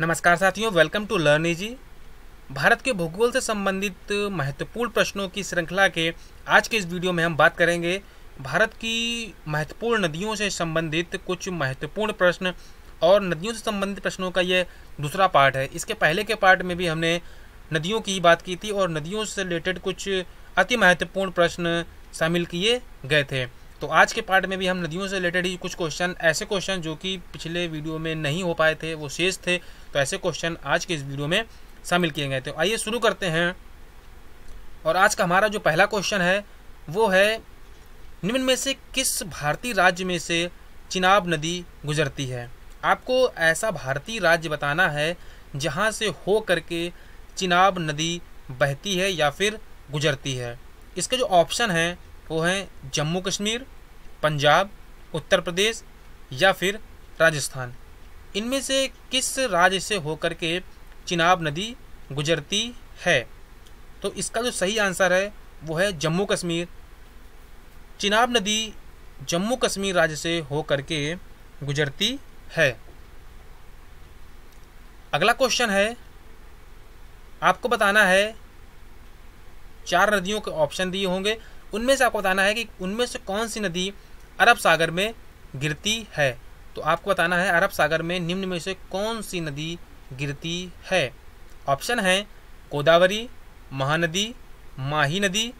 नमस्कार साथियों welcome to learn easy Bharat के भूगोल से संबंधित महत्वपूर्ण प्रश्नों की श्रृंखला के आज के इस वीडियो में हम बात करेंगे भारत की महत्वपूर्ण नदियों से संबंधित कुछ महत्वपूर्ण प्रश्न और नदियों से संबंधित प्रश्नों का यह दूसरा पार्ट है इसके पहले के पार्ट में भी हमने नदियों की बात की थी और नदियों से रिलेटेड कुछ अति महत्वपूर्ण प्रश्न शामिल किए गए थे तो आज के पार्ट में भी हम नदियों से रिलेटेड ही कुछ क्वेश्चन ऐसे क्वेश्चन जो कि पिछले वीडियो में नहीं हो पाए थे वो शेष थे तो ऐसे क्वेश्चन आज के इस वीडियो में शामिल किए गए थे तो आइए शुरू करते हैं और आज का हमारा जो पहला क्वेश्चन है वो है निम्न में से किस भारतीय राज्य में से चिनाब नदी गुजरती है आपको ऐसा भारतीय राज्य बताना है जहाँ से हो करके चिनाब नदी बहती है या फिर गुजरती है इसके जो ऑप्शन हैं वो हैं जम्मू कश्मीर पंजाब उत्तर प्रदेश या फिर राजस्थान इनमें से किस राज्य से होकर के चिनाब नदी गुजरती है तो इसका जो सही आंसर है वो है जम्मू कश्मीर चिनाब नदी जम्मू कश्मीर राज्य से होकर के गुजरती है अगला क्वेश्चन है आपको बताना है चार नदियों के ऑप्शन दिए होंगे उनमें से आपको बताना है कि उनमें से कौन सी नदी अरब सागर में गिरती है तो आपको बताना है अरब सागर में निम्न में से कौन सी नदी गिरती है ऑप्शन है गोदावरी महानदी माही नदी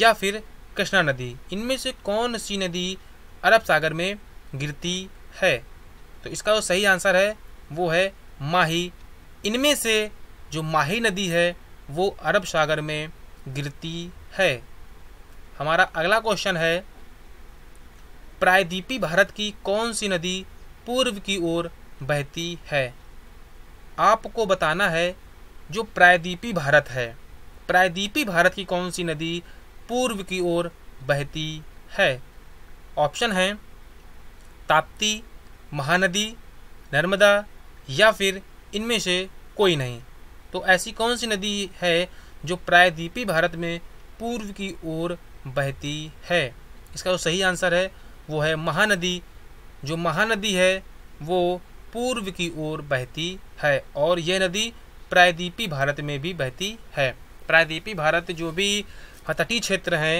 या फिर कृष्णा नदी इनमें से कौन सी नदी अरब सागर में गिरती है तो इसका जो सही आंसर है वो है माही इनमें से जो माही नदी है वो अरब सागर में गिरती है हमारा अगला क्वेश्चन है प्रायद्वीपी भारत की कौन सी नदी पूर्व की ओर बहती है आपको बताना है जो प्रायद्वीपी भारत है प्रायद्वीपी भारत की कौन सी नदी पूर्व की ओर बहती है ऑप्शन है ताप्ती महानदी नर्मदा या फिर इनमें से कोई नहीं तो ऐसी कौन सी नदी है जो प्रायद्वीपी भारत में पूर्व की ओर बहती है इसका जो तो सही आंसर है वो है महानदी जो महानदी है वो पूर्व की ओर बहती है और यह नदी प्रायद्वीपी भारत में भी बहती है प्रायद्वीपी भारत जो भी तटीय क्षेत्र हैं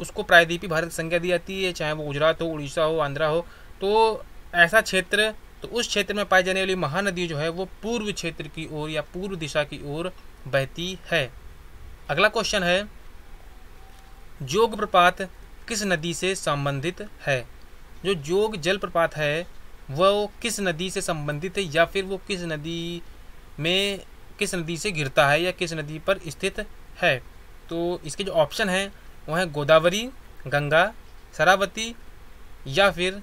उसको प्रायद्वीपी भारत संज्ञा दी जाती है चाहे वो गुजरात हो उड़ीसा हो आंध्रा हो तो ऐसा क्षेत्र तो उस क्षेत्र में पाई जाने वाली महानदी जो है वो पूर्व क्षेत्र की ओर या पूर्व दिशा की ओर बहती है अगला क्वेश्चन है जोग प्रपात किस नदी से संबंधित है जो जोग जलप्रपात है वह किस नदी से संबंधित है या फिर वो किस नदी में किस नदी से गिरता है या किस नदी पर स्थित है तो इसके जो ऑप्शन हैं वह हैं गोदावरी गंगा शरावती या फिर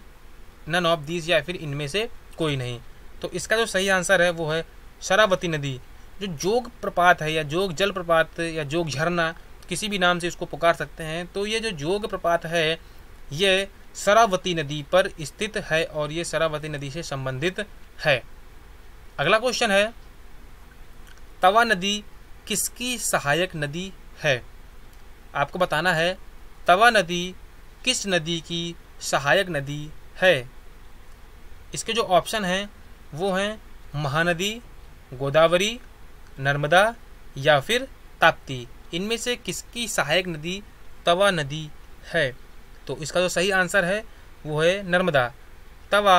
नन ऑफ दीज या फिर इनमें से कोई नहीं तो इसका जो सही आंसर है वो है शरावती नदी जो जोग प्रपात है या जोग जलप्रपात या जोग झरना किसी भी नाम से इसको पुकार सकते हैं तो ये जो जोग प्रपात है ये सरावती नदी पर स्थित है और ये सरावती नदी से संबंधित है अगला क्वेश्चन है तवा नदी किसकी सहायक नदी है आपको बताना है तवा नदी किस नदी की सहायक नदी है इसके जो ऑप्शन हैं वो हैं महानदी गोदावरी नर्मदा या फिर ताप्ती इनमें से किसकी सहायक नदी तवा नदी है तो इसका जो सही आंसर है वो है नर्मदा तवा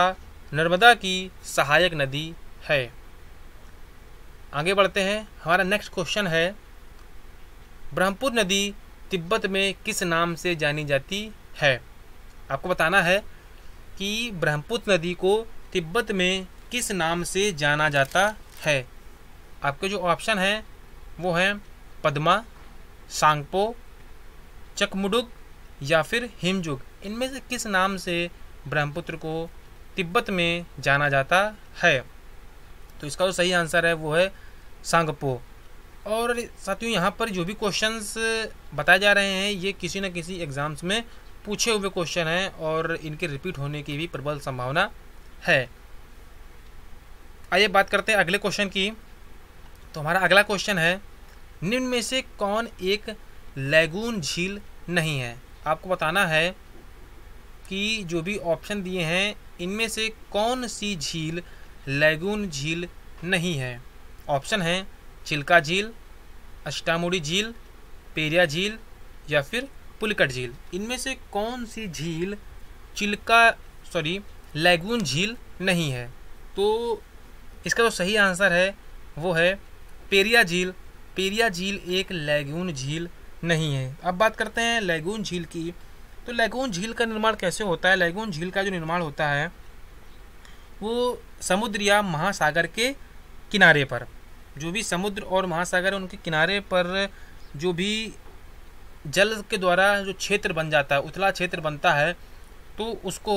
नर्मदा की सहायक नदी है आगे बढ़ते हैं हमारा नेक्स्ट क्वेश्चन है ब्रह्मपुर नदी तिब्बत में किस नाम से जानी जाती है आपको बताना है कि ब्रह्मपुत्र नदी को तिब्बत में किस नाम से जाना जाता है आपके जो ऑप्शन हैं वो हैं पद्मा सांगपो चकमुडुग या फिर हिमजुग इनमें से किस नाम से ब्रह्मपुत्र को तिब्बत में जाना जाता है तो इसका जो सही आंसर है वो है सांगपो और साथियों यहाँ पर जो भी क्वेश्चंस बताए जा रहे हैं ये किसी न किसी एग्ज़ाम्स में पूछे हुए क्वेश्चन हैं और इनके रिपीट होने की भी प्रबल संभावना है आइए बात करते हैं अगले क्वेश्चन की तो हमारा अगला क्वेश्चन है निम्न में से कौन एक लैगून झील नहीं है आपको बताना है कि जो भी ऑप्शन दिए हैं इनमें से कौन सी झील लैगून झील नहीं है ऑप्शन है चिल्का झील अष्टामुड़ी झील पेरिया झील या फिर पुलकट झील इनमें से कौन सी झील चिल्का सॉरी लैगून झील नहीं है तो इसका जो तो सही आंसर है वो है पेरिया झील पेरिया झील एक लैगून झील नहीं है अब बात करते हैं लैगून झील की तो लैगून झील का निर्माण कैसे होता है लैगून झील का जो निर्माण होता है वो समुद्र या महासागर के किनारे पर जो भी समुद्र और महासागर उनके किनारे पर जो भी जल के द्वारा जो क्षेत्र बन जाता है उथला क्षेत्र बनता है तो उसको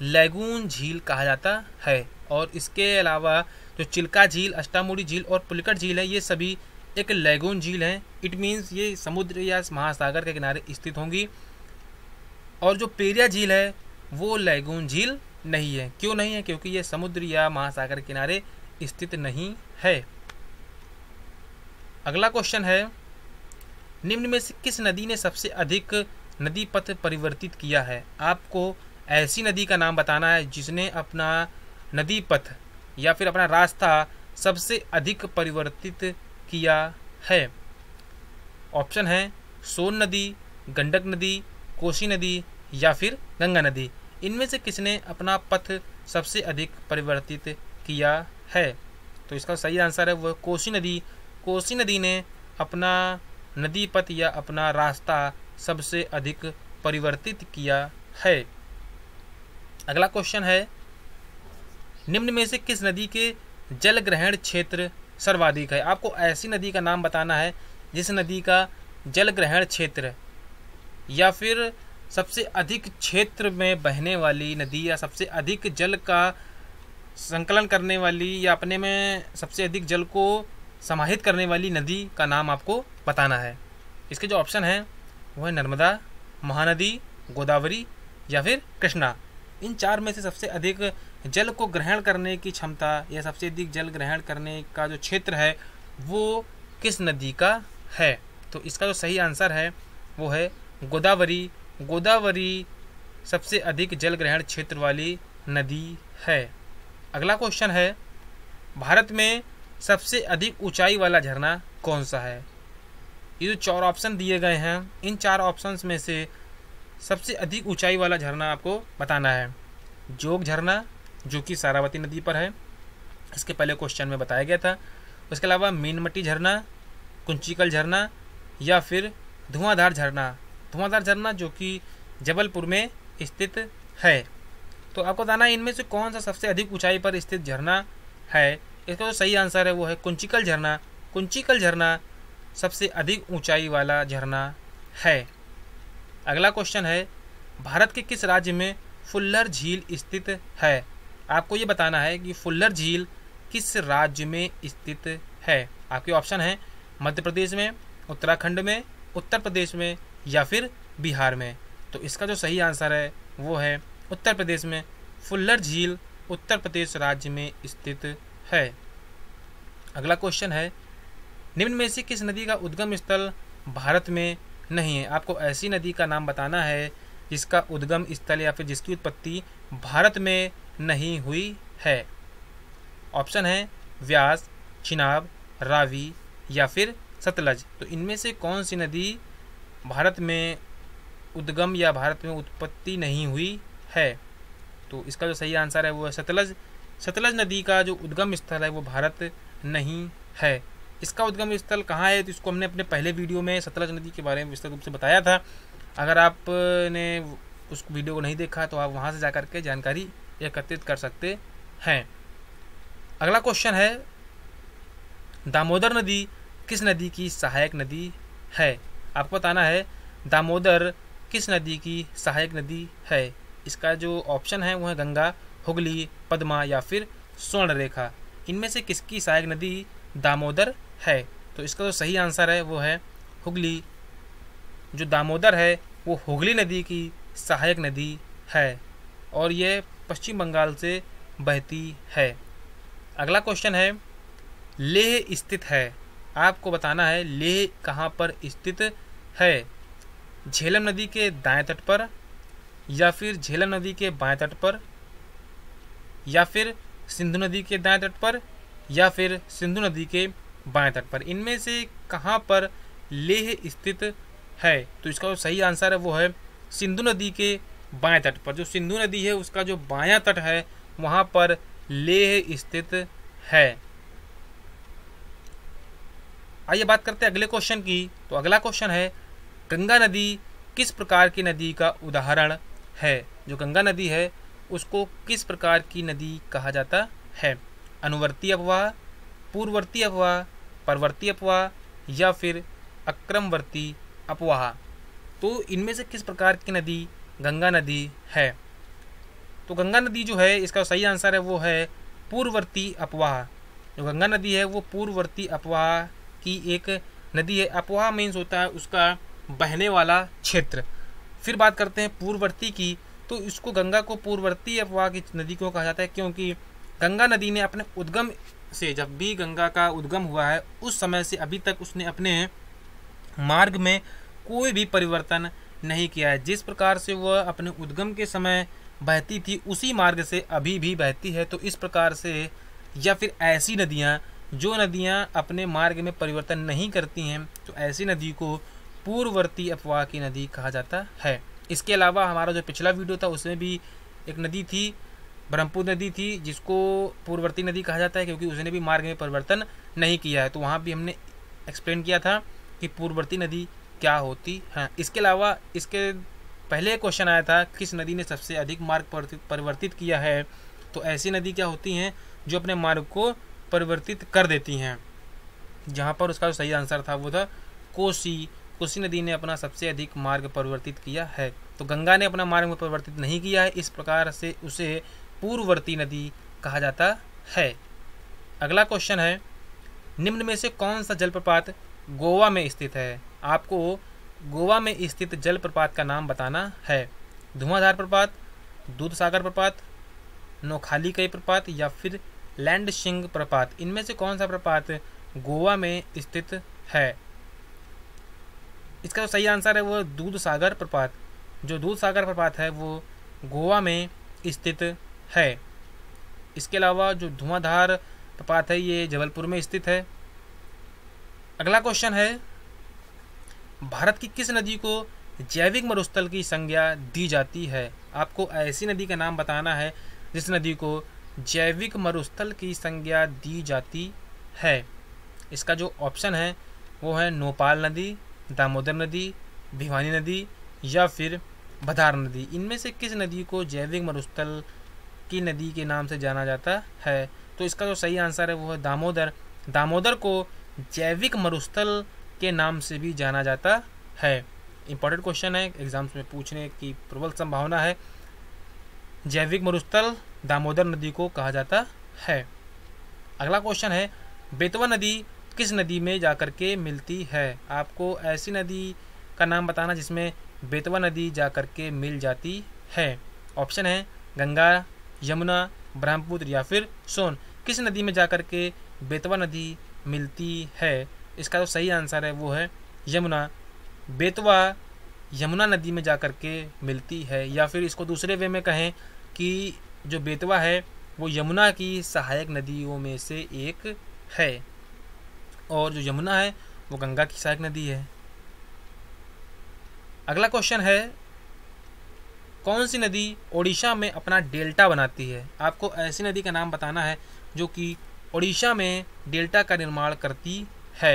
लैगून झील कहा जाता है और इसके अलावा जो चिल्का झील अष्टामुड़ी झील और पुलकट झील है ये सभी एक लेगोन झील हैं इट मीन्स ये समुद्र या महासागर के किनारे स्थित होंगी और जो पेरिया झील है वो लेगोन झील नहीं है क्यों नहीं है क्योंकि ये समुद्र या महासागर के किनारे स्थित नहीं है अगला क्वेश्चन है निम्न में से किस नदी ने सबसे अधिक नदी पथ परिवर्तित किया है आपको ऐसी नदी का नाम बताना है जिसने अपना नदी पथ या फिर अपना रास्ता सबसे अधिक परिवर्तित किया है ऑप्शन है सोन नदी गंडक नदी कोसी नदी या फिर गंगा नदी इनमें से किसने अपना पथ सबसे अधिक परिवर्तित किया है तो इसका सही आंसर है वह कोसी नदी कोसी नदी ने अपना नदी पथ या अपना रास्ता सबसे अधिक परिवर्तित किया है अगला क्वेश्चन है निम्न में से किस नदी के जल ग्रहण क्षेत्र सर्वाधिक है आपको ऐसी नदी का नाम बताना है जिस नदी का जल ग्रहण क्षेत्र या फिर सबसे अधिक क्षेत्र में बहने वाली नदी या सबसे अधिक जल का संकलन करने वाली या अपने में सबसे अधिक जल को समाहित करने वाली नदी का नाम आपको बताना है इसके जो ऑप्शन हैं वह नर्मदा महानदी गोदावरी या फिर कृष्णा इन चार में से सबसे अधिक जल को ग्रहण करने की क्षमता या सबसे अधिक जल ग्रहण करने का जो क्षेत्र है वो किस नदी का है तो इसका जो सही आंसर है वो है गोदावरी गोदावरी सबसे अधिक जल ग्रहण क्षेत्र वाली नदी है अगला क्वेश्चन है भारत में सबसे अधिक ऊंचाई वाला झरना कौन सा है ये जो चार ऑप्शन दिए गए हैं इन चार ऑप्शंस में से सबसे अधिक ऊंचाई वाला झरना आपको बताना है जोग झरना जो कि सारावती नदी पर है इसके पहले क्वेश्चन में बताया गया था उसके अलावा मीनमट्टी झरना कुंचिकल झरना या फिर धुआंधार झरना धुआंधार झरना जो कि जबलपुर में स्थित है तो आपको बताना है इनमें से कौन सा सबसे अधिक ऊंचाई पर स्थित झरना है इसका जो सही आंसर है वो है कुंचिकल झरना कुंचिकल झरना सबसे अधिक ऊंचाई वाला झरना है अगला क्वेश्चन है भारत के किस राज्य में फुल्लर झील स्थित है आपको ये बताना है कि फुल्लर झील किस राज्य में स्थित है आपके ऑप्शन हैं मध्य प्रदेश में उत्तराखंड में उत्तर प्रदेश में या फिर बिहार में तो इसका जो सही आंसर है वो है उत्तर प्रदेश में फुल्लर झील उत्तर प्रदेश राज्य में स्थित है अगला क्वेश्चन है निम्न में से किस नदी का उद्गम स्थल भारत में नहीं है आपको ऐसी नदी का नाम बताना है जिसका उद्गम स्थल या फिर जिसकी उत्पत्ति भारत में नहीं हुई है ऑप्शन है व्यास चिनाब रावी या फिर सतलज तो इनमें से कौन सी नदी भारत में उद्गम या भारत में उत्पत्ति नहीं हुई है तो इसका जो सही आंसर है वो है सतलज सतलज नदी का जो उद्गम स्थल है वो भारत नहीं है इसका उद्गम स्थल कहाँ है तो इसको हमने अपने पहले वीडियो में सतलज नदी के बारे में विस्तृत रूप से बताया था अगर आपने उस वीडियो को नहीं देखा तो आप वहाँ से जा के जानकारी एकत्रित कर सकते हैं अगला क्वेश्चन है दामोदर नदी किस नदी की सहायक नदी है आपको बताना है दामोदर किस नदी की सहायक नदी है इसका जो ऑप्शन है वो है गंगा हुगली पद्मा या फिर स्वर्ण रेखा इनमें से किसकी सहायक नदी दामोदर है तो इसका जो तो सही आंसर है वो है हुगली जो दामोदर है वो हुगली नदी की सहायक नदी है और यह पश्चिम बंगाल से बहती है अगला क्वेश्चन है लेह स्थित है आपको बताना है लेह कहाँ पर स्थित है झेलम नदी के दाएं तट पर या फिर झेलम नदी के बाएं तट पर या फिर सिंधु नदी के दाएं तट पर या फिर सिंधु नदी के बाएं तट पर इनमें से कहाँ पर लेह स्थित है तो इसका जो सही आंसर है वो है सिंधु नदी के बाएं तट पर जो सिंधु नदी है उसका जो बायां तट है वहाँ पर लेह स्थित है आइए बात करते हैं अगले क्वेश्चन की तो अगला क्वेश्चन है गंगा नदी किस प्रकार की नदी का उदाहरण है जो गंगा नदी है उसको किस प्रकार की नदी कहा जाता है अनुवर्ती अपवाह पूर्ववर्ती अपवाह परवर्ती अपवाह या फिर अक्रमवर्ती अपवाह तो इनमें से किस प्रकार की नदी गंगा नदी है तो गंगा नदी जो है इसका सही आंसर है वो है पूर्ववर्ती अपवाह जो गंगा नदी है वो पूर्ववर्ती अपवाह की एक नदी है अपवाह मीन्स होता है उसका बहने वाला क्षेत्र फिर बात करते हैं पूर्ववर्ती की तो इसको गंगा को पूर्ववर्ती अपवाह की नदी क्यों कहा जाता है क्योंकि गंगा नदी ने अपने उद्गम से जब भी गंगा का उद्गम हुआ है उस समय से अभी तक उसने अपने मार्ग में कोई भी परिवर्तन नहीं किया है जिस प्रकार से वह अपने उद्गम के समय बहती थी उसी मार्ग से अभी भी बहती है तो इस प्रकार से या फिर ऐसी नदियाँ जो नदियाँ अपने मार्ग में परिवर्तन नहीं करती हैं तो ऐसी नदी को पूर्ववर्ती अफवाह की नदी कहा जाता है इसके अलावा हमारा जो पिछला वीडियो था उसमें भी एक नदी थी ब्रह्मपुत्र नदी थी जिसको पूर्ववर्ती नदी कहा जाता है क्योंकि उसने भी मार्ग में परिवर्तन नहीं किया है तो वहाँ भी हमने एक्सप्लेन किया था कि पूर्ववर्ती नदी क्या होती है इसके अलावा इसके पहले क्वेश्चन आया था किस नदी ने सबसे अधिक मार्ग परिवर्तित किया है तो ऐसी नदी क्या होती हैं जो अपने मार्ग को परिवर्तित कर देती हैं जहाँ पर उसका जो सही आंसर था वो था कोसी कोसी नदी ने अपना सबसे अधिक मार्ग परिवर्तित किया है तो गंगा ने अपना मार्ग में परिवर्तित नहीं किया है इस प्रकार से उसे पूर्ववर्ती नदी कहा जाता है अगला क्वेश्चन है निम्न में से कौन सा जलप्रपात गोवा में स्थित है आपको गोवा में स्थित जलप्रपात का नाम बताना है धुआंधार प्रपात दूध सागर प्रपात नोखाली कई प्रपात या फिर लैंड प्रपात इनमें से कौन सा प्रपात गोवा में स्थित है इसका जो सही आंसर है वो दूध सागर प्रपात जो दूध सागर प्रपात है वो गोवा में स्थित है इसके अलावा जो धुआंधार प्रपात है ये जबलपुर में स्थित है अगला क्वेश्चन है भारत की किस नदी को जैविक मरुस्थल की संज्ञा दी जाती है आपको ऐसी नदी का नाम बताना है जिस नदी को जैविक मरुस्थल की संज्ञा दी जाती है इसका जो ऑप्शन है वो है नोपाल नदी दामोदर नदी भिवानी नदी या फिर भदार नदी इनमें से किस नदी को जैविक मरुस्थल की नदी के नाम से जाना जाता है तो इसका जो सही आंसर है वो है दामोदर दामोदर को जैविक मरुस्थल के नाम से भी जाना जाता है इंपॉर्टेंट क्वेश्चन है एग्जाम्स में पूछने की प्रबल संभावना है जैविक मरुस्थल दामोदर नदी को कहा जाता है अगला क्वेश्चन है बेतवा नदी किस नदी में जाकर के मिलती है आपको ऐसी नदी का नाम बताना जिसमें बेतवा नदी जाकर के मिल जाती है ऑप्शन है गंगा यमुना ब्रह्मपुत्र या फिर सोन किस नदी में जाकर के बेतवा नदी मिलती है इसका जो तो सही आंसर है वो है यमुना बेतवा यमुना नदी में जाकर के मिलती है या फिर इसको दूसरे वे में कहें कि जो बेतवा है वो यमुना की सहायक नदियों में से एक है और जो यमुना है वो गंगा की सहायक नदी है अगला क्वेश्चन है कौन सी नदी ओडिशा में अपना डेल्टा बनाती है आपको ऐसी नदी का नाम बताना है जो कि ओडिशा में डेल्टा का निर्माण करती है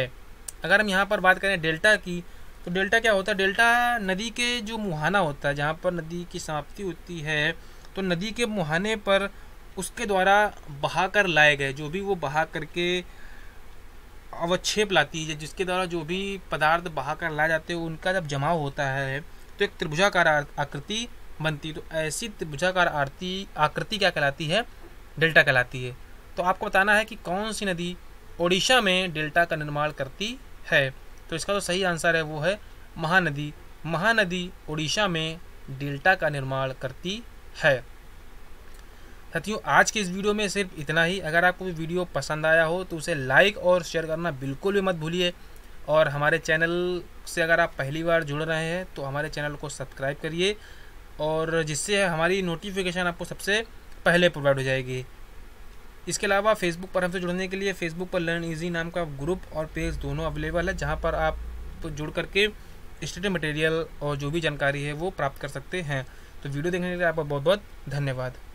अगर हम यहाँ पर बात करें डेल्टा की तो डेल्टा क्या होता है डेल्टा नदी के जो मुहाना होता है जहाँ पर नदी की समाप्ति होती है तो नदी के मुहाने पर उसके द्वारा बहा कर लाए गए जो भी वो बहा करके अवक्षेप लाती है जिसके द्वारा जो भी पदार्थ बहा कर लाए जाते हैं उनका जब जमाव होता है तो एक त्रिभुजाकार आकृति बनती तो ऐसी त्रिभुजाकार आरती आकृति क्या कहलाती है डेल्टा कहलाती है तो आपको बताना है कि कौन सी नदी ओडिशा में डेल्टा का निर्माण करती है तो इसका जो तो सही आंसर है वो है महानदी महानदी ओडिशा में डेल्टा का निर्माण करती है साथियों आज के इस वीडियो में सिर्फ इतना ही अगर आपको वीडियो पसंद आया हो तो उसे लाइक और शेयर करना बिल्कुल भी मत भूलिए और हमारे चैनल से अगर आप पहली बार जुड़ रहे हैं तो हमारे चैनल को सब्सक्राइब करिए और जिससे हमारी नोटिफिकेशन आपको सबसे पहले प्रोवाइड हो जाएगी इसके अलावा फेसबुक पर हमसे जुड़ने के लिए फेसबुक पर लर्न इजी नाम का ग्रुप और पेज दोनों अवेलेबल है जहाँ पर आप तो जुड़ करके स्टडी मटेरियल और जो भी जानकारी है वो प्राप्त कर सकते हैं तो वीडियो देखने के लिए आपका बहुत बहुत धन्यवाद